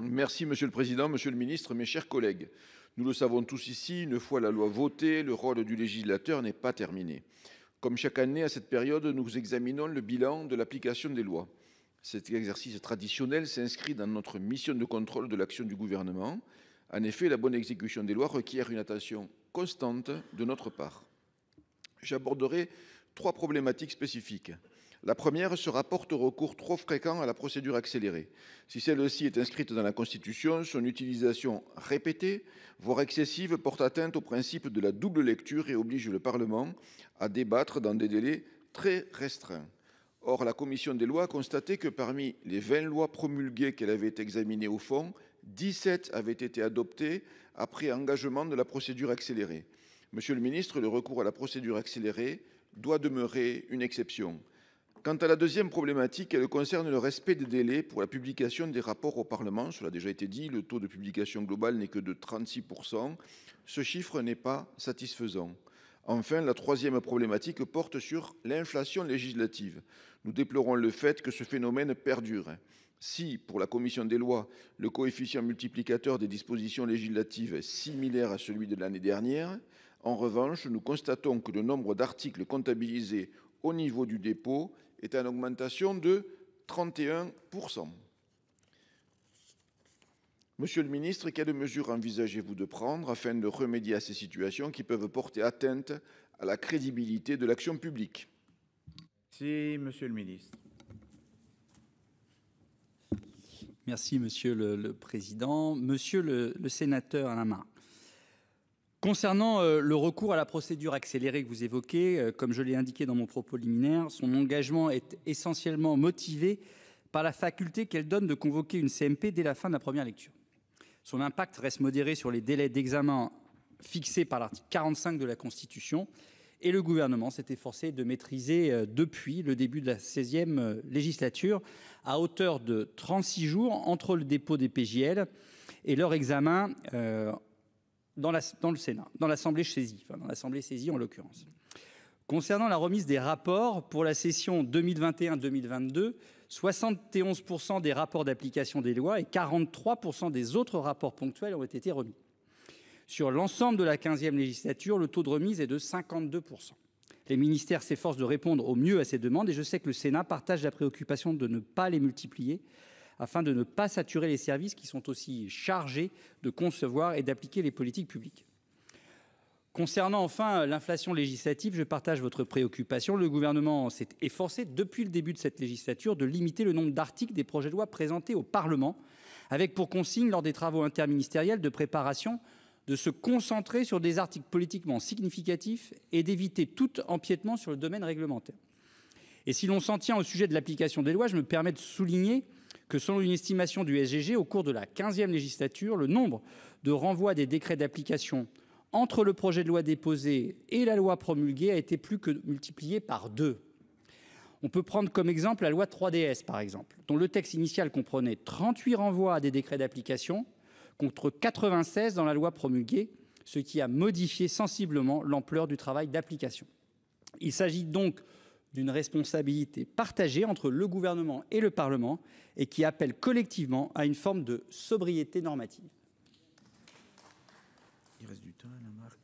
Merci monsieur le président, Monsieur le Ministre, mes chers collègues, nous le savons tous ici, une fois la loi votée, le rôle du législateur n'est pas terminé. Comme chaque année à cette période, nous examinons le bilan de l'application des lois. Cet exercice traditionnel s'inscrit dans notre mission de contrôle de l'action du gouvernement. En effet, la bonne exécution des lois requiert une attention constante de notre part. J'aborderai trois problématiques spécifiques. La première se rapporte au recours trop fréquent à la procédure accélérée. Si celle-ci est inscrite dans la Constitution, son utilisation répétée, voire excessive, porte atteinte au principe de la double lecture et oblige le Parlement à débattre dans des délais très restreints. Or, la commission des lois a constaté que parmi les 20 lois promulguées qu'elle avait examinées au fond, 17 avaient été adoptées après engagement de la procédure accélérée. Monsieur le ministre, le recours à la procédure accélérée doit demeurer une exception. Quant à la deuxième problématique, elle concerne le respect des délais pour la publication des rapports au Parlement. Cela a déjà été dit, le taux de publication globale n'est que de 36%. Ce chiffre n'est pas satisfaisant. Enfin, la troisième problématique porte sur l'inflation législative. Nous déplorons le fait que ce phénomène perdure. Si, pour la commission des lois, le coefficient multiplicateur des dispositions législatives est similaire à celui de l'année dernière, en revanche, nous constatons que le nombre d'articles comptabilisés au niveau du dépôt est en augmentation de 31%. Monsieur le ministre, quelles mesures envisagez-vous de prendre afin de remédier à ces situations qui peuvent porter atteinte à la crédibilité de l'action publique Merci, monsieur le ministre. Merci, monsieur le, président. Monsieur le, à sénateur main. Concernant euh, le recours à la procédure accélérée que vous évoquez, euh, comme je l'ai indiqué dans mon propos liminaire son engagement est essentiellement motivé par la faculté qu'elle donne de convoquer une CMP dès la fin de la première lecture. Son impact reste modéré sur les délais d'examen fixés par l'article 45 de la Constitution et le gouvernement s'est efforcé de maîtriser euh, depuis le début de la 16 e législature à hauteur de 36 jours entre le dépôt des PJL et leur examen dans l'Assemblée saisie enfin dans l'Assemblée saisie en l'occurrence. Concernant la remise des rapports pour la session 2021 2022, 71% des rapports d'application des lois et 43% des autres rapports ponctuels ont été remis. Sur l'ensemble de la 15e législature, le taux de remise est de 52%. Les ministères s'efforcent de répondre au mieux à ces demandes et je sais que le Sénat partage la préoccupation de ne pas les multiplier afin de ne pas saturer les services qui sont aussi chargés de concevoir et d'appliquer les politiques publiques. Concernant enfin l'inflation législative, je partage votre préoccupation. Le gouvernement s'est efforcé depuis le début de cette législature de limiter le nombre d'articles des projets de loi présentés au Parlement, avec pour consigne lors des travaux interministériels de préparation de se concentrer sur des articles politiquement significatifs et d'éviter tout empiètement sur le domaine réglementaire. Et si l'on s'en tient au sujet de l'application des lois, je me permets de souligner que selon une estimation du SGG, au cours de la 15e législature, le nombre de renvois des décrets d'application entre le projet de loi déposé et la loi promulguée a été plus que multiplié par deux. On peut prendre comme exemple la loi 3DS par exemple, dont le texte initial comprenait 38 renvois à des décrets d'application contre 96 dans la loi promulguée, ce qui a modifié sensiblement l'ampleur du travail d'application. Il s'agit donc d'une responsabilité partagée entre le gouvernement et le Parlement et qui appelle collectivement à une forme de sobriété normative. Il reste du temps, la